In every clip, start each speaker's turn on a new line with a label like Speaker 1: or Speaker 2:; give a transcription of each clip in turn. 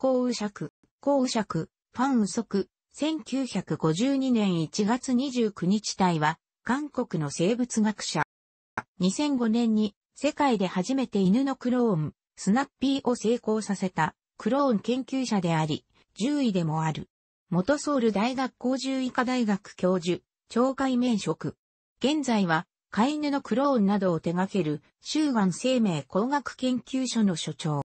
Speaker 1: 高右尺、高右尺、ファン右足、1952年1月29日体は、韓国の生物学者。2005年に、世界で初めて犬のクローン、スナッピーを成功させた、クローン研究者であり、獣医でもある。元ソウル大学工獣医科大学教授、懲戒免職。現在は、飼い犬のクローンなどを手掛ける、州岸生命工学研究所の所長。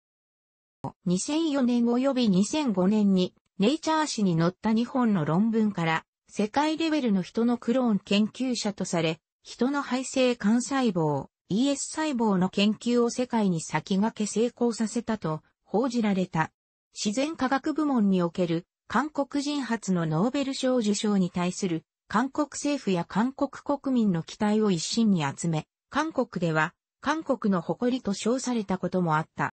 Speaker 1: 2004年及び2005年にネイチャー誌に載った2本の論文から世界レベルの人のクローン研究者とされ、人の肺性幹細胞 ES 細胞の研究を世界に先駆け成功させたと報じられた。自然科学部門における韓国人初のノーベル賞受賞に対する韓国政府や韓国国民の期待を一身に集め、韓国では韓国の誇りと称されたこともあった。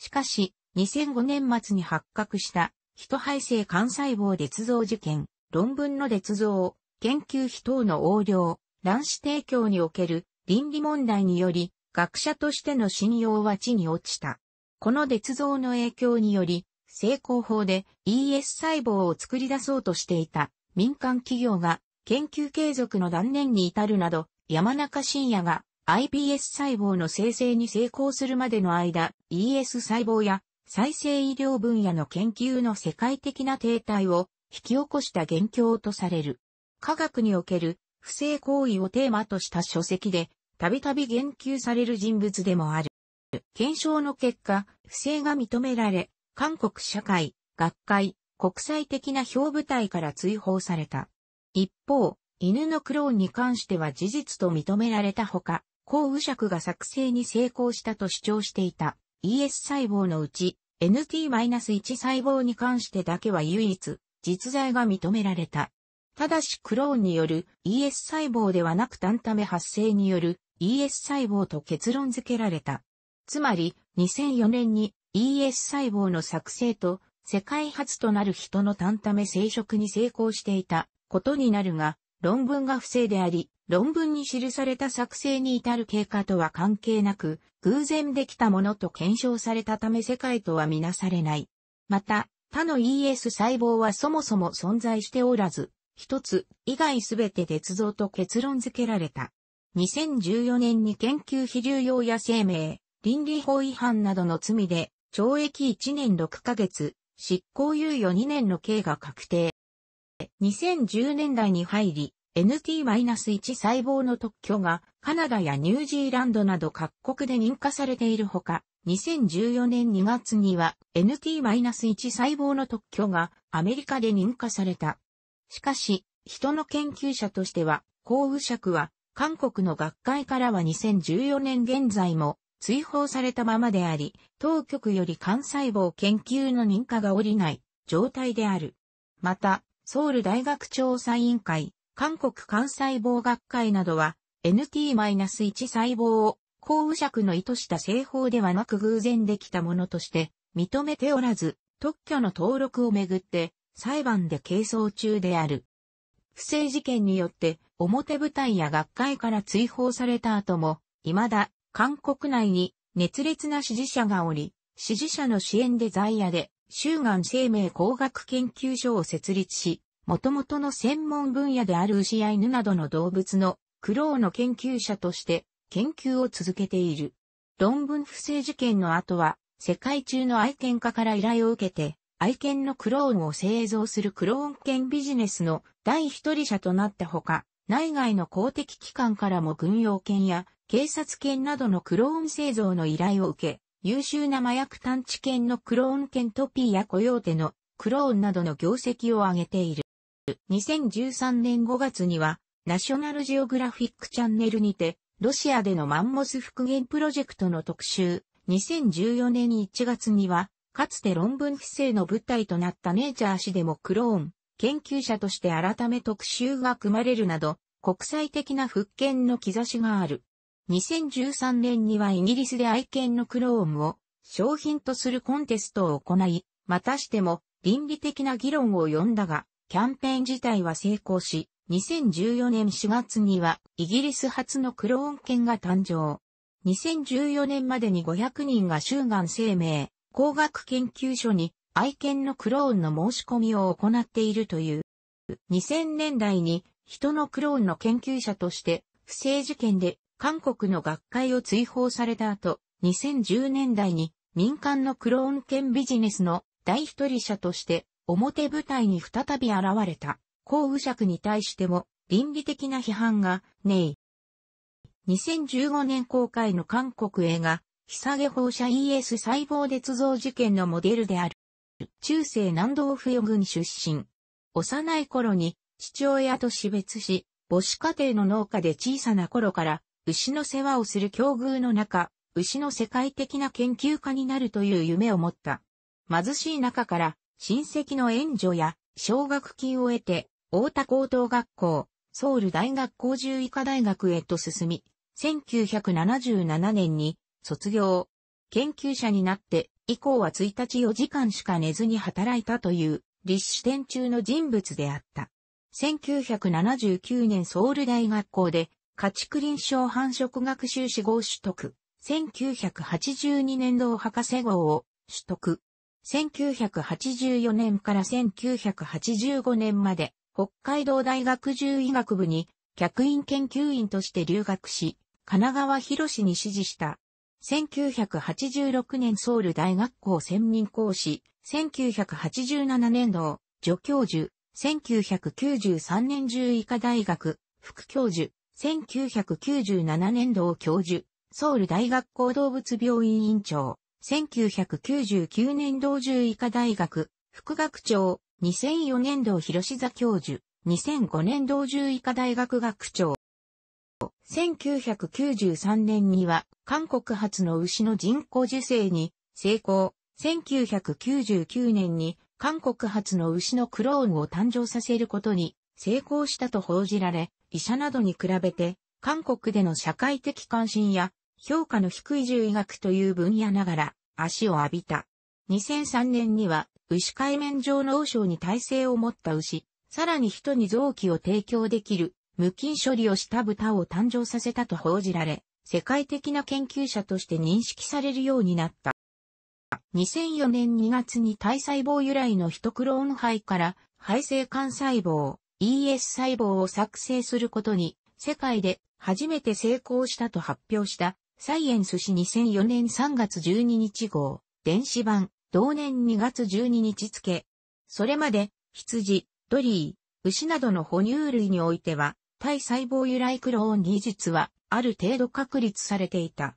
Speaker 1: しかし、2005年末に発覚した、人肺性幹細胞捏造事件、論文の捏造、研究費等の横領、卵子提供における倫理問題により、学者としての信用は地に落ちた。この捏造の影響により、成功法で ES 細胞を作り出そうとしていた民間企業が研究継続の断念に至るなど、山中伸弥が iPS 細胞の生成に成功するまでの間、ES 細胞や再生医療分野の研究の世界的な停滞を引き起こした元凶とされる。科学における不正行為をテーマとした書籍で、たびたび言及される人物でもある。検証の結果、不正が認められ、韓国社会、学会、国際的な表舞台から追放された。一方、犬のクローンに関しては事実と認められたほか、抗右尺が作成に成功したと主張していた ES 細胞のうち NT-1 細胞に関してだけは唯一実在が認められた。ただしクローンによる ES 細胞ではなく単ため発生による ES 細胞と結論付けられた。つまり2004年に ES 細胞の作成と世界初となる人の単ため生殖に成功していたことになるが、論文が不正であり、論文に記された作成に至る経過とは関係なく、偶然できたものと検証されたため世界とはみなされない。また、他の ES 細胞はそもそも存在しておらず、一つ以外すべて鉄造と結論付けられた。2014年に研究非流用や生命、倫理法違反などの罪で、懲役1年6ヶ月、執行猶予2年の刑が確定。2010年代に入り、NT-1 細胞の特許がカナダやニュージーランドなど各国で認可されているほか、2014年2月には NT-1 細胞の特許がアメリカで認可された。しかし、人の研究者としては、抗右尺は韓国の学会からは2014年現在も追放されたままであり、当局より肝細胞研究の認可が下りない状態である。また、ソウル大学調査委員会、韓国幹細胞学会などは、NT-1 細胞を、抗右尺の意図した製法ではなく偶然できたものとして、認めておらず、特許の登録をめぐって、裁判で係争中である。不正事件によって、表舞台や学会から追放された後も、未だ、韓国内に熱烈な支持者がおり、支持者の支援で在野で州岸生命工学研究所を設立し、元々の専門分野である牛や犬などの動物の苦労の研究者として研究を続けている。論文不正事件の後は、世界中の愛犬家から依頼を受けて、愛犬のクローンを製造するクローン犬ビジネスの第一人者となったほか、内外の公的機関からも軍用犬や警察犬などのクローン製造の依頼を受け、優秀な麻薬探知犬のクローン犬トピーやコヨーテのクローンなどの業績を上げている。2013年5月には、ナショナルジオグラフィックチャンネルにて、ロシアでのマンモス復元プロジェクトの特集、2014年1月には、かつて論文不正の舞台となったネイチャー誌でもクローン、研究者として改め特集が組まれるなど、国際的な復権の兆しがある。2013年にはイギリスで愛犬のクロームを商品とするコンテストを行い、またしても倫理的な議論を呼んだが、キャンペーン自体は成功し、2014年4月にはイギリス初のクローン犬が誕生。2014年までに500人が集眼生命、工学研究所に愛犬のクローンの申し込みを行っているという。2000年代に人のクローンの研究者として不正事件で韓国の学会を追放された後、2010年代に民間のクローン犬ビジネスの第一人者として表舞台に再び現れた。公右尺に対しても倫理的な批判がねえ。2015年公開の韓国映画、ひさげ放射 ES 細胞捏造事件のモデルである。中世南道府与郡出身。幼い頃に父親と死別し、母子家庭の農家で小さな頃から牛の世話をする境遇の中、牛の世界的な研究家になるという夢を持った。貧しい中から親戚の援助や奨学金を得て、大田高等学校、ソウル大学校獣医科大学へと進み、1977年に卒業、研究者になって以降は1日4時間しか寝ずに働いたという立志点中の人物であった。1979年ソウル大学校で家畜臨床繁殖学修士号取得。1982年度博士号を取得。1984年から1985年まで北海道大学獣医学部に客員研究員として留学し、神奈川博士に指示した。1986年ソウル大学校専任講師、1987年度助教授、1993年獣医科大学副教授、1997年度を教授、ソウル大学校動物病院院長、1999年度獣医科大学、副学長、2004年度広座教授、2005年度獣医科大学学長。1993年には、韓国発の牛の人工受精に成功。1999年に、韓国発の牛のクローンを誕生させることに成功したと報じられ、医者などに比べて、韓国での社会的関心や評価の低い獣医学という分野ながら足を浴びた。2003年には牛海面上の王将に耐性を持った牛、さらに人に臓器を提供できる無菌処理をした豚を誕生させたと報じられ、世界的な研究者として認識されるようになった。2004年2月に体細胞由来のヒトクローン肺から肺性幹細胞、ES 細胞を作成することに、世界で初めて成功したと発表した、サイエンス誌2004年3月12日号、電子版、同年2月12日付。それまで、羊、ドリー、牛などの哺乳類においては、体細胞由来クローン技術は、ある程度確立されていた。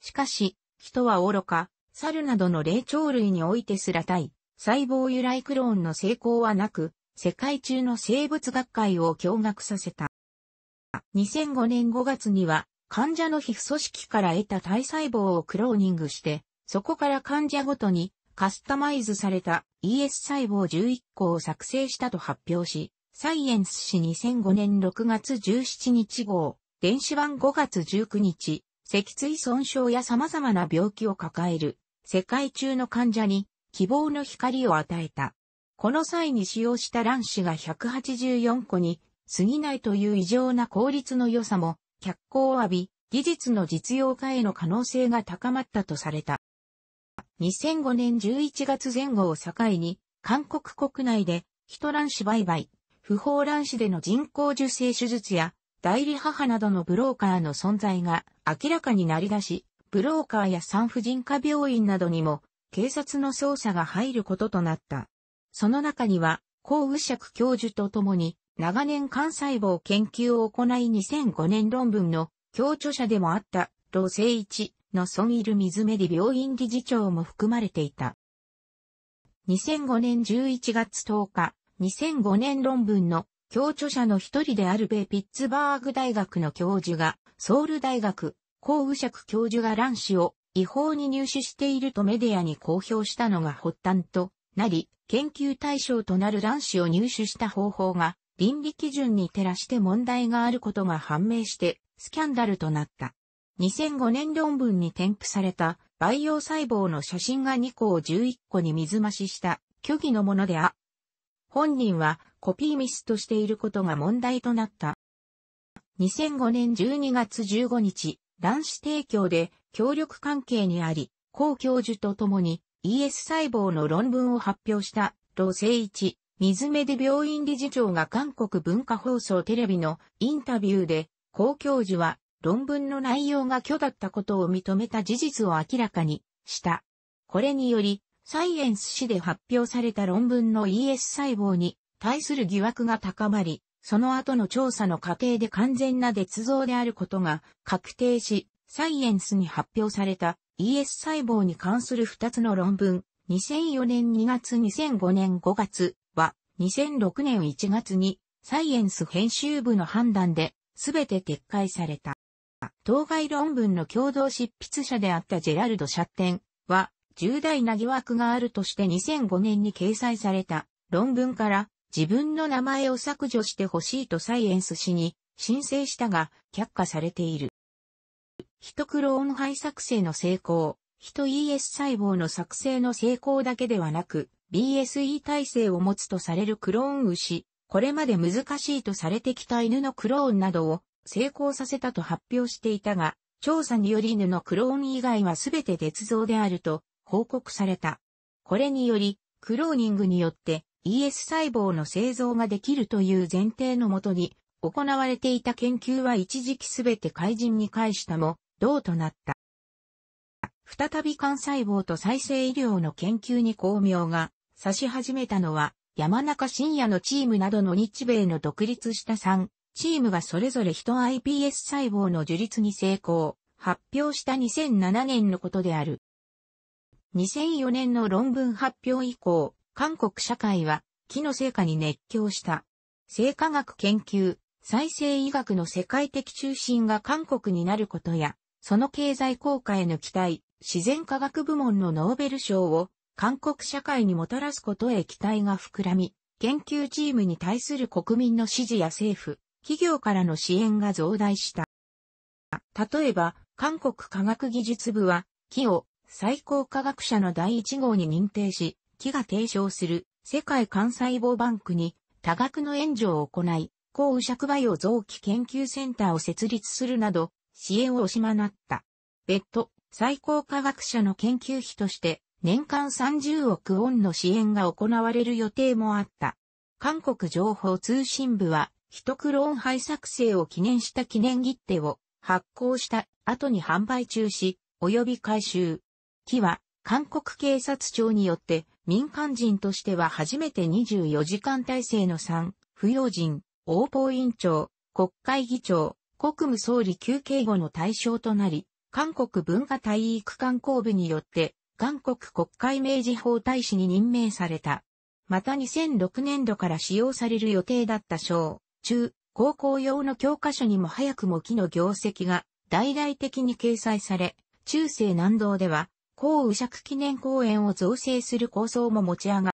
Speaker 1: しかし、人は愚か、猿などの霊長類においてすら体細胞由来クローンの成功はなく、世界中の生物学会を驚愕させた。2005年5月には患者の皮膚組織から得た体細胞をクローニングして、そこから患者ごとにカスタマイズされた ES 細胞11個を作成したと発表し、サイエンス誌2005年6月17日号、電子版5月19日、脊椎損傷や様々な病気を抱える世界中の患者に希望の光を与えた。この際に使用した卵子が184個に過ぎないという異常な効率の良さも脚光を浴び、技術の実用化への可能性が高まったとされた。2005年11月前後を境に、韓国国内で、人卵子売買、不法卵子での人工受精手術や、代理母などのブローカーの存在が明らかになり出し、ブローカーや産婦人科病院などにも警察の捜査が入ることとなった。その中には、高宇釈教授と共に、長年幹細胞研究を行い2005年論文の共著者でもあった、老聖一のソンイル水メディ病院理事長も含まれていた。2005年11月10日、2005年論文の共著者の一人であるベピッツバーグ大学の教授が、ソウル大学、高宇釈教授が卵子を違法に入手しているとメディアに公表したのが発端となり、研究対象となる卵子を入手した方法が倫理基準に照らして問題があることが判明してスキャンダルとなった。2005年論文に添付された培養細胞の写真が2個を11個に水増しした虚偽のものであ。本人はコピーミスとしていることが問題となった。2005年12月15日、卵子提供で協力関係にあり、高教授と共に ES 細胞の論文を発表した、老聖一、水目で病院理事長が韓国文化放送テレビのインタビューで、高教授は論文の内容が虚だったことを認めた事実を明らかにした。これにより、サイエンス誌で発表された論文の ES 細胞に対する疑惑が高まり、その後の調査の過程で完全な捏造であることが確定し、サイエンスに発表された ES 細胞に関する2つの論文、2004年2月2005年5月は、2006年1月に、サイエンス編集部の判断で、すべて撤回された。当該論文の共同執筆者であったジェラルド・シャッテンは、重大な疑惑があるとして2005年に掲載された論文から自分の名前を削除してほしいとサイエンス氏に申請したが却下されている。ヒトクローン肺作成の成功、人 ES 細胞の作成の成功だけではなく、BSE 体制を持つとされるクローン牛、これまで難しいとされてきた犬のクローンなどを成功させたと発表していたが、調査により犬のクローン以外は全て鉄像であると報告された。これにより、クローニングによって ES 細胞の製造ができるという前提のもとに、行われていた研究は一時期すべて怪人に返したも、同となった。再び幹細胞と再生医療の研究に巧妙が差し始めたのは山中深也のチームなどの日米の独立した3チームがそれぞれ人 iPS 細胞の樹立に成功、発表した2007年のことである。2004年の論文発表以降、韓国社会は木の成果に熱狂した。生化学研究、再生医学の世界的中心が韓国になることや、その経済効果への期待、自然科学部門のノーベル賞を韓国社会にもたらすことへ期待が膨らみ、研究チームに対する国民の支持や政府、企業からの支援が増大した。例えば、韓国科学技術部は、木を最高科学者の第1号に認定し、木が提唱する世界幹細胞バンクに多額の援助を行い、抗ゃく培養臓器研究センターを設立するなど、支援を惜しまなった。別途、最高科学者の研究費として、年間30億ウォンの支援が行われる予定もあった。韓国情報通信部は、一クローン廃作成を記念した記念切手を発行した後に販売中止、及び回収。木は、韓国警察庁によって、民間人としては初めて24時間体制の3、不要人、王法委員長、国会議長、国務総理休憩後の対象となり、韓国文化体育観光部によって、韓国国会明治法大使に任命された。また2006年度から使用される予定だった小、中、高校用の教科書にも早くも木の業績が大々的に掲載され、中世南道では、高宇釈記念公園を造成する構想も持ち上が、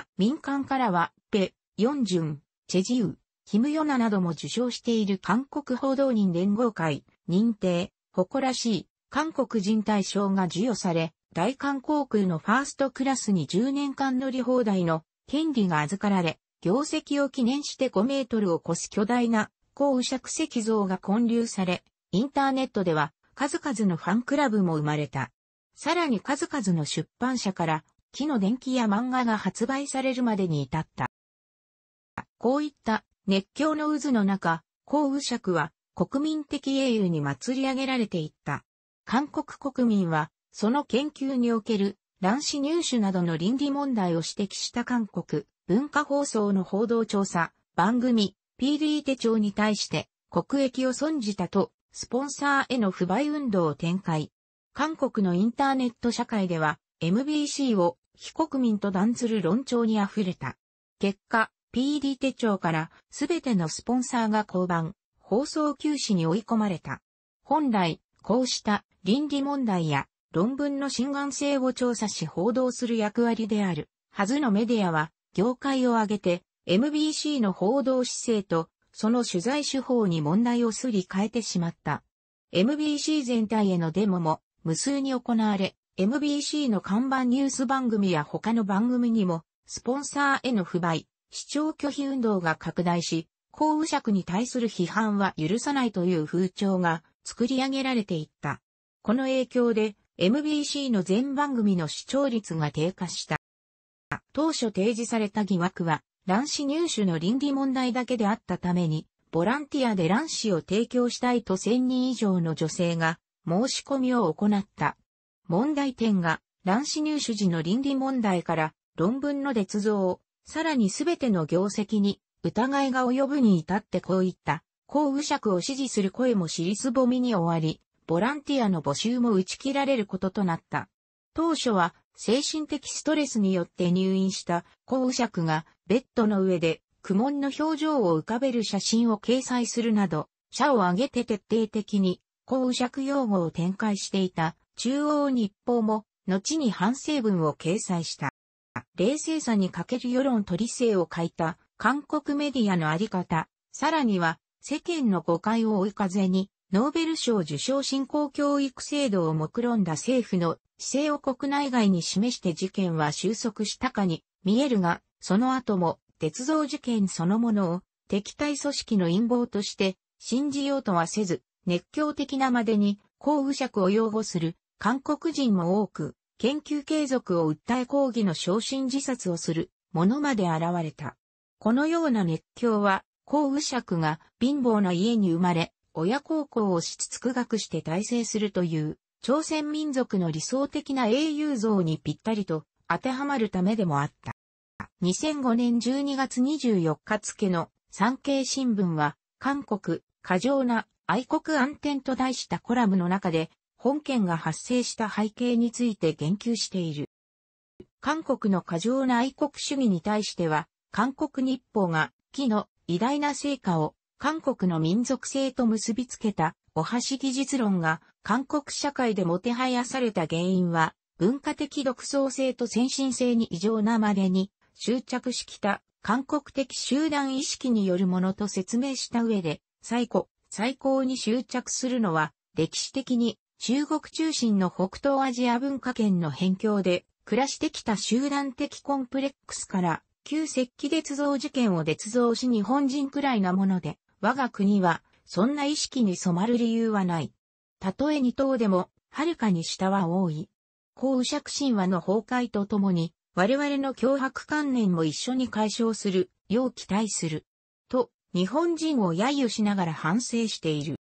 Speaker 1: っ民間からは、ペ、ヨンジュン、チェジウ、キム・ヨナなども受賞している韓国報道人連合会、認定、誇らしい、韓国人大賞が授与され、大韓航空のファーストクラスに10年間乗り放題の権利が預かられ、業績を記念して5メートルを超す巨大な高羽尺石像が建立され、インターネットでは数々のファンクラブも生まれた。さらに数々の出版社から木の電気や漫画が発売されるまでに至った。こういった熱狂の渦の中、降雨尺は国民的英雄に祭り上げられていった。韓国国民は、その研究における卵子入手などの倫理問題を指摘した韓国文化放送の報道調査番組 PD 手帳に対して国益を損じたとスポンサーへの不買運動を展開。韓国のインターネット社会では MBC を非国民と断ずる論調に溢れた。結果、PD 手帳からすべてのスポンサーが降板、放送休止に追い込まれた。本来、こうした倫理問題や論文の真願性を調査し報道する役割であるはずのメディアは、業界を挙げて MBC の報道姿勢とその取材手法に問題をすり替えてしまった。MBC 全体へのデモも無数に行われ、MBC の看板ニュース番組や他の番組にも、スポンサーへの不買、視聴拒否運動が拡大し、公右尺に対する批判は許さないという風潮が作り上げられていった。この影響で MBC の全番組の視聴率が低下した。当初提示された疑惑は卵子入手の倫理問題だけであったために、ボランティアで卵子を提供したいと1000人以上の女性が申し込みを行った。問題点が卵子入手時の倫理問題から論文の捏造をさらにすべての業績に疑いが及ぶに至ってこういった公右尺を支持する声も尻すぼみに終わり、ボランティアの募集も打ち切られることとなった。当初は精神的ストレスによって入院した公右尺がベッドの上で苦悶の表情を浮かべる写真を掲載するなど、社を挙げて徹底的に公右尺用語を展開していた中央日報も後に反省文を掲載した。冷静さに欠ける世論と理性を欠いた韓国メディアのあり方、さらには世間の誤解を追い風にノーベル賞受賞振興教育制度を目論んだ政府の姿勢を国内外に示して事件は収束したかに見えるが、その後も鉄道事件そのものを敵対組織の陰謀として信じようとはせず、熱狂的なまでに、公右尺を擁護する韓国人も多く、研究継続を訴え抗議の昇進自殺をするものまで現れた。このような熱狂は、孔右尺が貧乏な家に生まれ、親孝行をしつつ苦学して大成するという、朝鮮民族の理想的な英雄像にぴったりと当てはまるためでもあった。2005年12月24日付の産経新聞は、韓国、過剰な愛国暗転と題したコラムの中で、本件が発生した背景について言及している。韓国の過剰な愛国主義に対しては、韓国日報が、木の偉大な成果を、韓国の民族性と結びつけた、お箸技術論が、韓国社会でもてはやされた原因は、文化的独創性と先進性に異常なまでに、執着しきた、韓国的集団意識によるものと説明した上で、最古、最高に執着するのは、歴史的に中国中心の北東アジア文化圏の辺境で暮らしてきた集団的コンプレックスから旧石器鉄造事件を鉄造し日本人くらいなもので、我が国はそんな意識に染まる理由はない。たとえ二等でも、遥かに下は多い。公右釈神話の崩壊とともに、我々の脅迫観念も一緒に解消する、よう期待する。と、日本人を揶揄しながら反省している。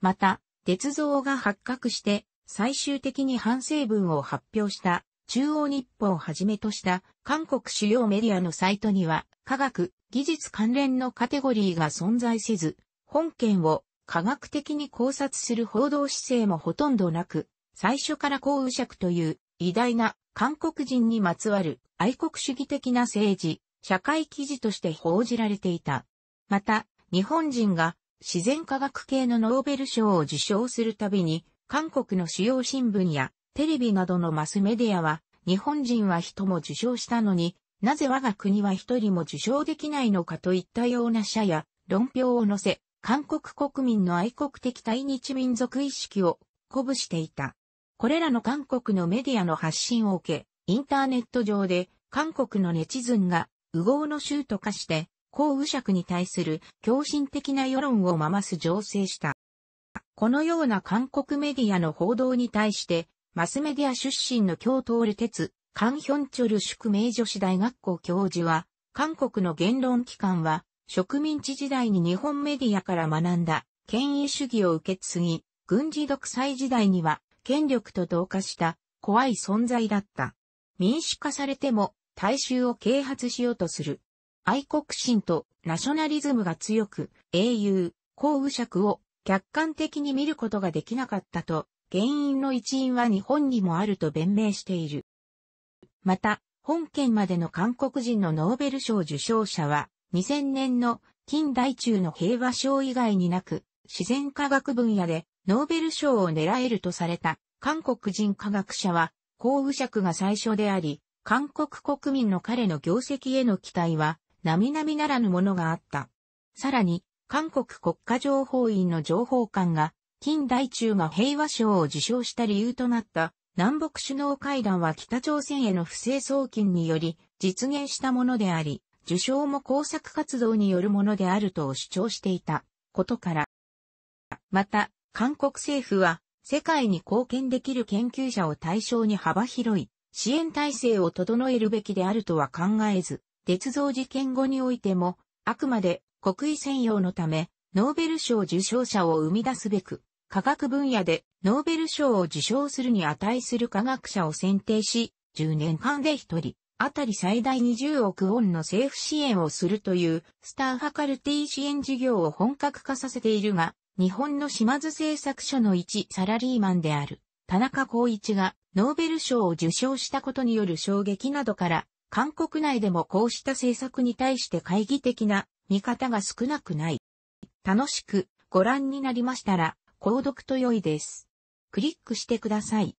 Speaker 1: また、鉄像が発覚して、最終的に反省文を発表した中央日報をはじめとした韓国主要メディアのサイトには科学、技術関連のカテゴリーが存在せず、本件を科学的に考察する報道姿勢もほとんどなく、最初から公右尺という偉大な韓国人にまつわる愛国主義的な政治、社会記事として報じられていた。また、日本人が自然科学系のノーベル賞を受賞するたびに、韓国の主要新聞やテレビなどのマスメディアは、日本人は人も受賞したのに、なぜ我が国は一人も受賞できないのかといったような社や論評を載せ、韓国国民の愛国的対日民族意識を鼓舞していた。これらの韓国のメディアの発信を受け、インターネット上で韓国のネチズンが、右往の州と化して、公右爵に対する狂信的な世論をまます醸成した。このような韓国メディアの報道に対して、マスメディア出身の京都ル哲、カンヒョンチョル宿命女子大学校教授は、韓国の言論機関は、植民地時代に日本メディアから学んだ権威主義を受け継ぎ、軍事独裁時代には権力と同化した怖い存在だった。民主化されても大衆を啓発しようとする愛国心とナショナリズムが強く、英雄、公右爵を客観的に見ることができなかったと、原因の一因は日本にもあると弁明している。また、本県までの韓国人のノーベル賞受賞者は、2000年の近代中の平和賞以外になく、自然科学分野でノーベル賞を狙えるとされた韓国人科学者は、公右爵が最初であり、韓国国民の彼の業績への期待は並々ならぬものがあった。さらに、韓国国家情報院の情報官が、近代中が平和賞を受賞した理由となった南北首脳会談は北朝鮮への不正送金により実現したものであり、受賞も工作活動によるものであると主張していたことから。また、韓国政府は世界に貢献できる研究者を対象に幅広い支援体制を整えるべきであるとは考えず、鉄造事件後においても、あくまで国威専用のため、ノーベル賞受賞者を生み出すべく、科学分野でノーベル賞を受賞するに値する科学者を選定し、10年間で1人、あたり最大20億ウォンの政府支援をするという、スターファカルティ支援事業を本格化させているが、日本の島津製作所の一サラリーマンである、田中光一がノーベル賞を受賞したことによる衝撃などから、韓国内でもこうした政策に対して懐疑的な見方が少なくない。楽しくご覧になりましたら、購読と良いです。クリックしてください。